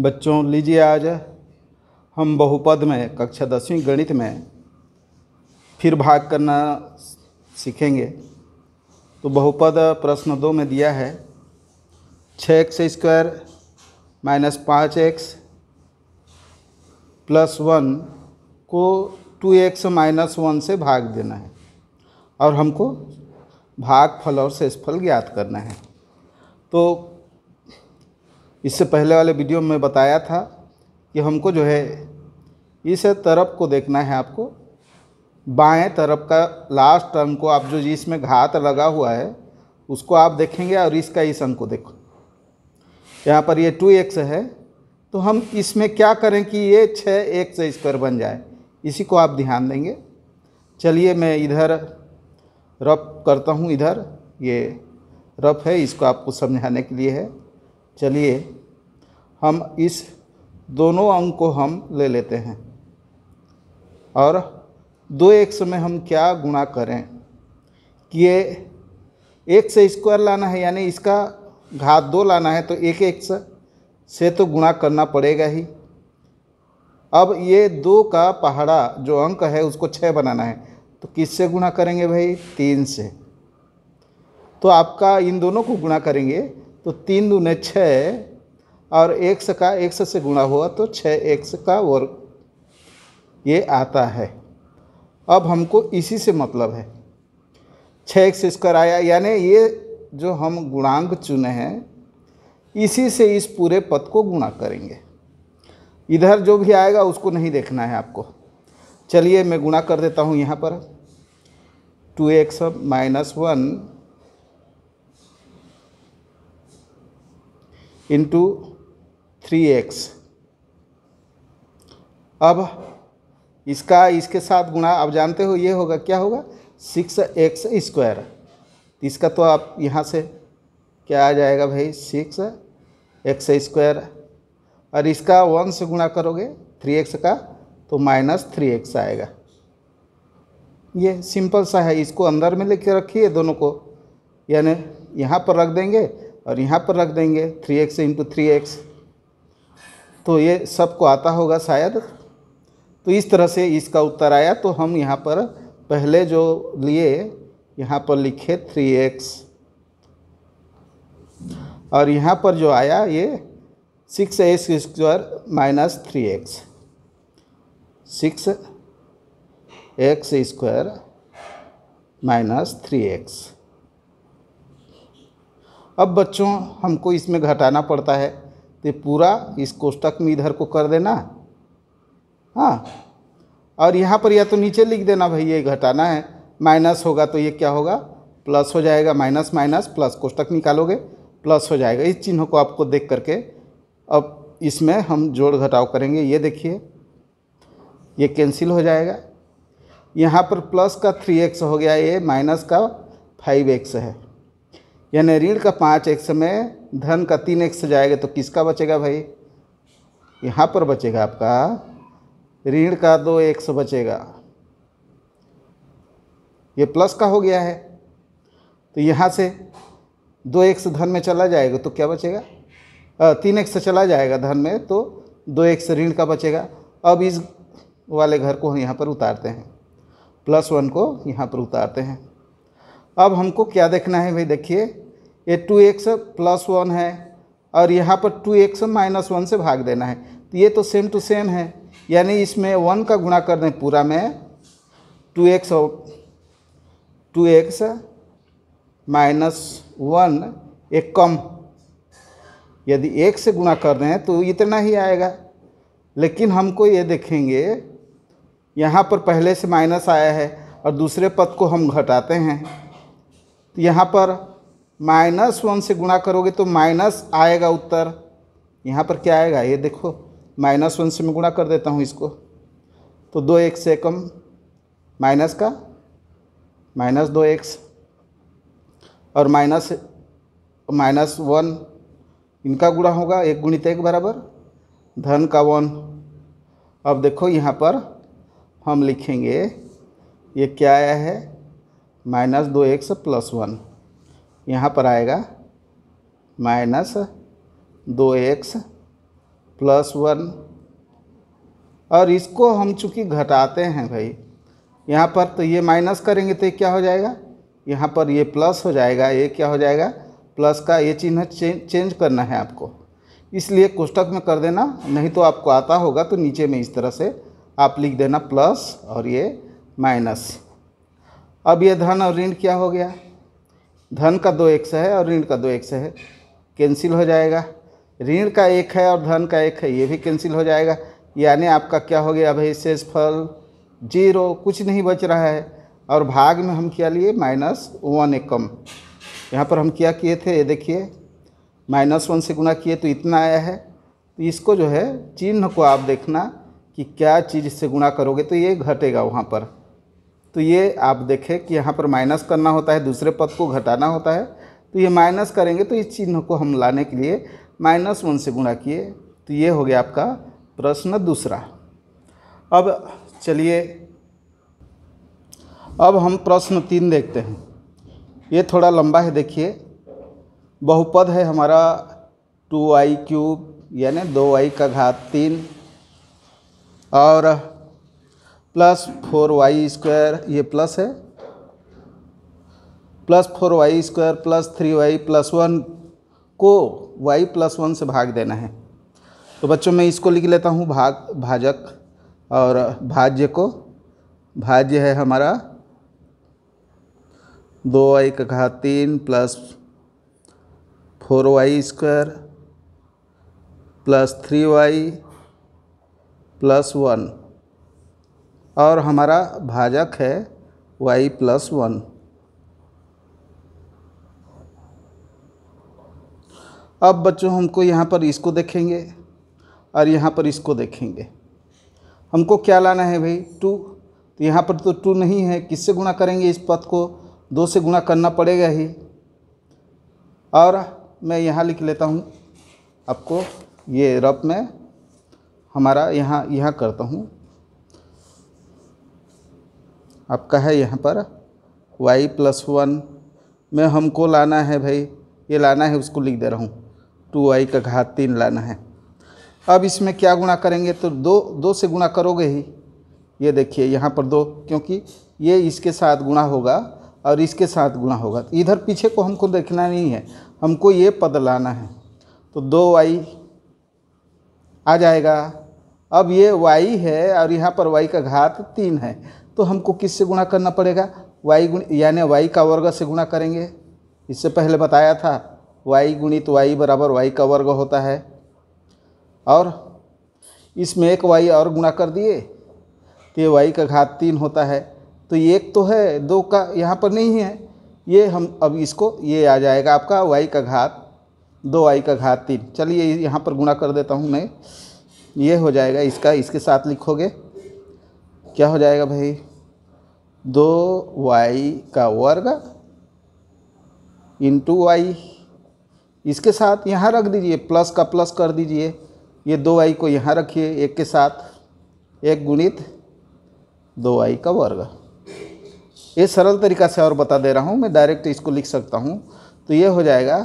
बच्चों लीजिए आज हम बहुपद में कक्षा दसवीं गणित में फिर भाग करना सीखेंगे तो बहुपद प्रश्न दो में दिया है छः एक्स स्क्वायर माइनस पाँच एक्स प्लस वन को टू एक्स माइनस वन से भाग देना है और हमको भाग फल और शेषफल ज्ञात करना है तो इससे पहले वाले वीडियो में बताया था कि हमको जो है इस तरफ को देखना है आपको बाएं तरफ का लास्ट अंक को आप जो जिसमें घात लगा हुआ है उसको आप देखेंगे और इसका इस अंक को देखो यहाँ पर ये टू एक्स है तो हम इसमें क्या करें कि ये छः एक्स स्क्वायर बन जाए इसी को आप ध्यान देंगे चलिए मैं इधर रफ करता हूँ इधर ये रफ है इसको आपको समझाने के लिए है चलिए हम इस दोनों अंक को हम ले लेते हैं और दो एक्स में हम क्या गुणा करें कि ये एक से स्क्वायर लाना है यानी इसका घात दो लाना है तो एक एक से तो गुणा करना पड़ेगा ही अब ये दो का पहाड़ा जो अंक है उसको छः बनाना है तो किससे गुणा करेंगे भाई तीन से तो आपका इन दोनों को गुणा करेंगे तो तीन दूने छः और एक्स का एक से गुणा हुआ तो छः एक्स का वर्ग ये आता है अब हमको इसी से मतलब है छः से स्क्वायर आया यानी ये जो हम गुणांक चुने हैं इसी से इस पूरे पद को गुणा करेंगे इधर जो भी आएगा उसको नहीं देखना है आपको चलिए मैं गुणा कर देता हूँ यहाँ पर two X minus one into three X अब इसका इसके साथ गुणा आप जानते हो ये होगा क्या होगा सिक्स एक्स स्क्वायर इसका तो आप यहाँ से क्या आ जाएगा भाई सिक्स एक्स स्क्वायर और इसका वन से गुणा करोगे थ्री एक्स का तो माइनस थ्री एक्स आएगा ये सिंपल सा है इसको अंदर में लेके रखिए दोनों को यानी यहाँ पर रख देंगे और यहाँ पर रख देंगे three X into three X तो ये सबको आता होगा शायद तो इस तरह से इसका उत्तर आया तो हम यहाँ पर पहले जो लिए यहाँ पर लिखे थ्री एक्स और यहाँ पर जो आया ये six X square minus three X six X square minus three X अब बच्चों हमको इसमें घटाना पड़ता है तो पूरा इस कोष्टक में इधर को कर देना हाँ और यहाँ पर या तो नीचे लिख देना भाई ये घटाना है माइनस होगा तो ये क्या होगा प्लस हो जाएगा माइनस माइनस प्लस कोष्टक निकालोगे प्लस हो जाएगा इस चिन्ह को आपको देख करके अब इसमें हम जोड़ घटाव करेंगे ये देखिए ये कैंसिल हो जाएगा यहाँ पर प्लस का थ्री एक्स हो गया ये माइनस का फाइव एक्स है यानी ऋण का पाँच एक्स में धन का तीन एक्स जाएगा तो किसका बचेगा भाई यहाँ पर बचेगा आपका ऋण का दो एक्स बचेगा ये प्लस का हो गया है तो यहाँ से दो एक्स धन में चला जाएगा तो क्या बचेगा तीन तीन एक्स चला जाएगा धन में तो दो एक्स ऋण का बचेगा अब इस वाले घर को हम यहाँ पर उतारते हैं प्लस वन को यहाँ पर उतारते हैं अब हमको क्या देखना है भाई देखिए ये टू एक्स प्लस वन है और यहाँ पर टू एक्स माइनस वन से भाग देना है तो ये तो सेम टू सेम है यानी इसमें वन का गुणा कर दें पूरा में two X two X minus one एक कम यदि एक से गुणा कर रहे हैं तो इतना ही आएगा लेकिन हमको ये देखेंगे यहाँ पर पहले से माइनस आया है और दूसरे पद को हम घटाते हैं तो यहाँ पर माइनस वन से गुणा करोगे तो माइनस आएगा उत्तर यहाँ पर क्या आएगा ये देखो माइनस वन से मैं गुणा कर देता हूँ इसको तो दो एक से कम माइनस का माइनस दो एक्स और माइनस माइनस वन इनका गुणा होगा एक गुणित एक बराबर धन का वन अब देखो यहाँ पर हम लिखेंगे ये क्या आया है माइनस दो एक्स प्लस वन यहाँ पर आएगा माइनस दो एक्स प्लस वन और इसको हम चूँकि घटाते हैं भाई यहाँ पर तो ये माइनस करेंगे तो क्या हो जाएगा यहाँ पर ये प्लस हो जाएगा ये क्या हो जाएगा प्लस का ये चिन्ह चेंज करना है आपको इसलिए कोष्टक में कर देना नहीं तो आपको आता होगा तो नीचे में इस तरह से आप लिख देना प्लस और ये माइनस अब ये धन और ऋण क्या हो गया धन का दो एक से है और ऋण का दो एक से है कैंसिल हो जाएगा ऋण का एक है और धन का एक है ये भी कैंसिल हो जाएगा यानी आपका क्या हो गया भाई शेष फल जीरो कुछ नहीं बच रहा है और भाग में हम क्या लिए माइनस वन एकम यहाँ पर हम क्या किए थे ये देखिए माइनस वन से गुना किए तो इतना आया है तो इसको जो है चिन्ह को आप देखना कि क्या चीज़ से गुणा करोगे तो ये घटेगा वहाँ पर तो ये आप देखें कि यहाँ पर माइनस करना होता है दूसरे पद को घटाना होता है तो ये माइनस करेंगे तो इस चिन्ह को हम लाने के लिए माइनस वन से गुणा किए तो ये हो गया आपका प्रश्न दूसरा अब चलिए अब हम प्रश्न तीन देखते हैं ये थोड़ा लंबा है देखिए बहुपद है हमारा टू आई क्यूब यानी दो आई का घात तीन और प्लस फोर वाई स्क्वायर ये प्लस है plus four Y square plus three Y plus one को वाई प्लस वन से भाग देना है तो बच्चों मैं इसको लिख लेता हूँ भाग भाजक और भाज्य को भाज्य है हमारा दो वाई का घात तीन plus four Y square plus three Y plus one और हमारा भाजक है वाई प्लस वन अब बच्चों हमको यहाँ पर इसको देखेंगे और यहाँ पर इसको देखेंगे हमको क्या लाना है भाई टू तो यहाँ पर तो टू नहीं है किससे गुणा करेंगे इस पद को दो से गुणा करना पड़ेगा ही और मैं यहाँ लिख लेता हूँ आपको ये रफ में हमारा यहाँ यहाँ करता हूँ आपका है यहाँ पर वाई प्लस वन में हमको लाना है भाई ये लाना है उसको लिख दे रहा हूँ टू वाई का घात तीन लाना है अब इसमें क्या गुणा करेंगे तो दो दो से गुणा करोगे ही ये देखिए यहाँ पर दो क्योंकि ये इसके साथ गुणा होगा और इसके साथ गुणा होगा तो इधर पीछे को हमको देखना नहीं है हमको ये पद लाना है तो दो वाई आ जाएगा अब ये वाई है और यहाँ पर वाई का घात तीन है तो हमको किस से गुणा करना पड़ेगा वाई गुण यानी वाई का वर्ग से गुणा करेंगे इससे पहले बताया था वाई गुणित तो वाई बराबर वाई का वर्ग होता है और इसमें एक वाई और गुणा कर दिए तो ये वाई का घात तीन होता है तो एक तो है दो का यहाँ पर नहीं है ये हम अब इसको ये आ जाएगा आपका वाई का घात दो वाई का घात तीन चलिए यहाँ पर गुणा कर देता हूँ मैं ये हो जाएगा इसका इसके साथ लिखोगे क्या हो जाएगा भाई दो वाई का वर्ग इंटू वाई इसके साथ यहाँ रख दीजिए प्लस का प्लस कर दीजिए ये दो वाई को यहाँ रखिए एक के साथ एक गुणित दो वाई का वर्ग ये सरल तरीका से और बता दे रहा हूँ मैं डायरेक्ट इसको लिख सकता हूँ तो ये हो जाएगा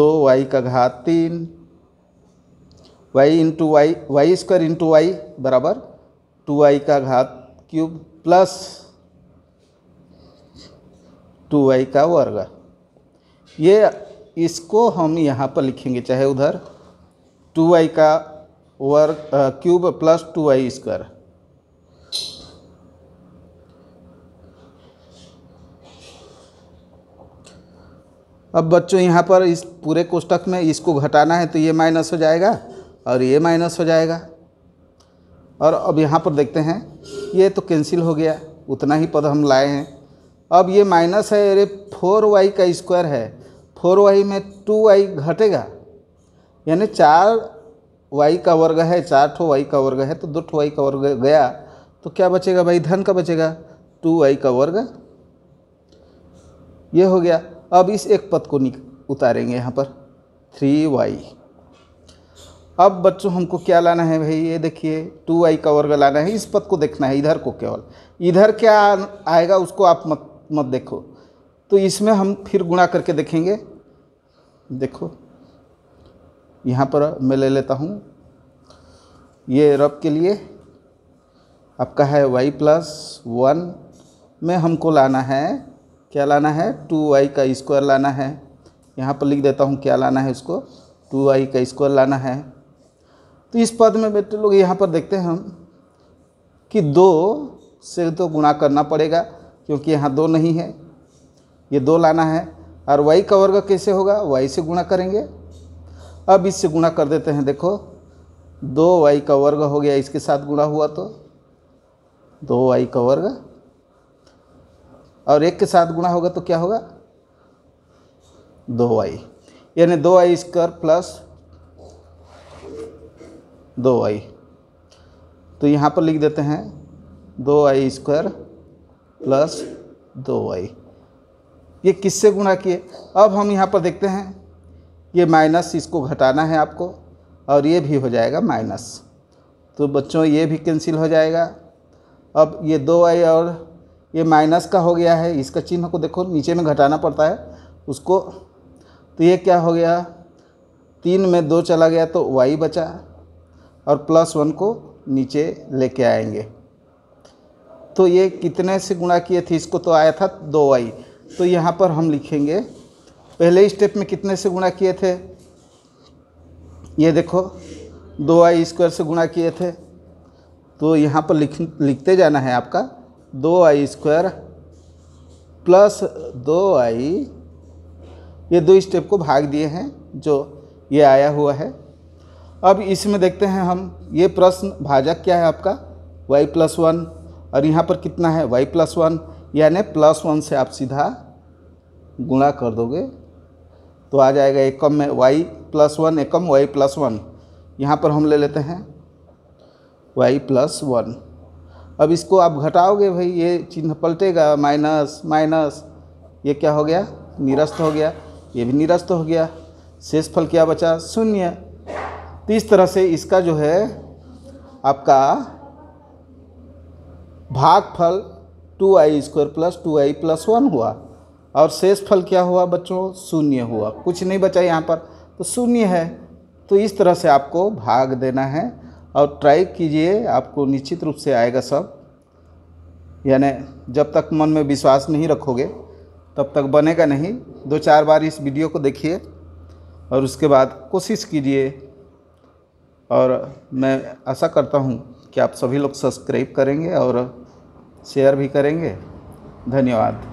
दो वाई का घात तीन Y into Y Y square into Y बराबर टू आई का घात क्यूब प्लस टू आई का वर्ग ये इसको हम यहाँ पर लिखेंगे चाहे उधर टू आई का वर्ग cube plus two I square अब बच्चों यहाँ पर इस पूरे कोष्टक में इसको घटाना है तो ये माइनस हो जाएगा और ये माइनस हो जाएगा और अब यहाँ पर देखते हैं ये तो कैंसिल हो गया उतना ही पद हम लाए हैं अब ये माइनस है अरे फोर वाई का स्क्वायर है फोर वाई में टू वाई घटेगा यानी चार वाई का वर्ग है चार ठो वाई का वर्ग है तो दो ठो वाई का वर्ग गया तो क्या बचेगा भाई धन का बचेगा टू वाई का वर्ग ये हो गया अब इस एक पद को उतारेंगे यहाँ पर थ्री वाई अब बच्चों हमको क्या लाना है भाई ये देखिए टू आई का वर्ग लाना है इस पद को देखना है इधर को केवल इधर क्या आएगा उसको आप मत मत देखो तो इसमें हम फिर गुणा करके देखेंगे देखो यहाँ पर मैं ले लेता हूँ ये रब के लिए आपका है वाई प्लस वन में हमको लाना है क्या लाना है टू वाई का स्क्वायर लाना है यहाँ पर लिख देता हूँ क्या लाना है इसको टू वाई का स्क्वायर लाना है तो इस पद में बेटे लोग यहाँ पर देखते हैं हम कि दो से तो गुणा करना पड़ेगा क्योंकि यहाँ दो नहीं है ये दो लाना है और वाई का वर्ग कैसे होगा वाई से गुणा करेंगे अब इससे गुणा कर देते हैं देखो दो वाई का वर्ग हो गया इसके साथ गुणा हुआ तो दो वाई का वर्ग और एक के साथ गुणा होगा तो क्या होगा दो वाई यानी दो वाई स्क्वायर प्लस दो आई तो यहाँ पर लिख देते हैं दो आई स्क्वायर प्लस दो आई ये किससे गुणा किए अब हम यहाँ पर देखते हैं ये माइनस इसको घटाना है आपको और ये भी हो जाएगा माइनस तो बच्चों ये भी कैंसिल हो जाएगा अब ये दो आई और ये माइनस का हो गया है इसका चिन्ह को देखो नीचे में घटाना पड़ता है उसको तो ये क्या हो गया तीन में दो चला गया तो वाई बचा और प्लस वन को नीचे लेके आएंगे तो ये कितने से गुणा किए थे इसको तो आया था दो वाई तो यहाँ पर हम लिखेंगे पहले स्टेप में कितने से गुणा किए थे ये देखो दो आई स्क्वायर से गुणा किए थे तो यहाँ पर लिख लिखते जाना है आपका दो आई स्क्वायर प्लस दो आई ये दो स्टेप को भाग दिए हैं जो ये आया हुआ है अब इसमें देखते हैं हम ये प्रश्न भाजक क्या है आपका वाई प्लस वन और यहाँ पर कितना है वाई प्लस वन यानी प्लस वन से आप सीधा गुणा कर दोगे तो आ जाएगा एकम में वाई प्लस वन एकम वाई प्लस वन यहाँ पर हम ले लेते हैं वाई प्लस वन अब इसको आप घटाओगे भाई ये चिन्ह पलटेगा माइनस माइनस ये क्या हो गया निरस्त हो गया ये भी निरस्त हो गया शेष फल क्या बचा शून्य तो इस तरह से इसका जो है आपका भागफल two I square plus two I plus one हुआ और शेष फल क्या हुआ बच्चों शून्य हुआ कुछ नहीं बचा यहाँ पर तो शून्य है तो इस तरह से आपको भाग देना है और ट्राई कीजिए आपको निश्चित रूप से आएगा सब यानी जब तक मन में विश्वास नहीं रखोगे तब तक बनेगा नहीं दो चार बार इस वीडियो को देखिए और उसके बाद कोशिश कीजिए और मैं ऐसा करता हूँ कि आप सभी लोग सब्सक्राइब करेंगे और शेयर भी करेंगे धन्यवाद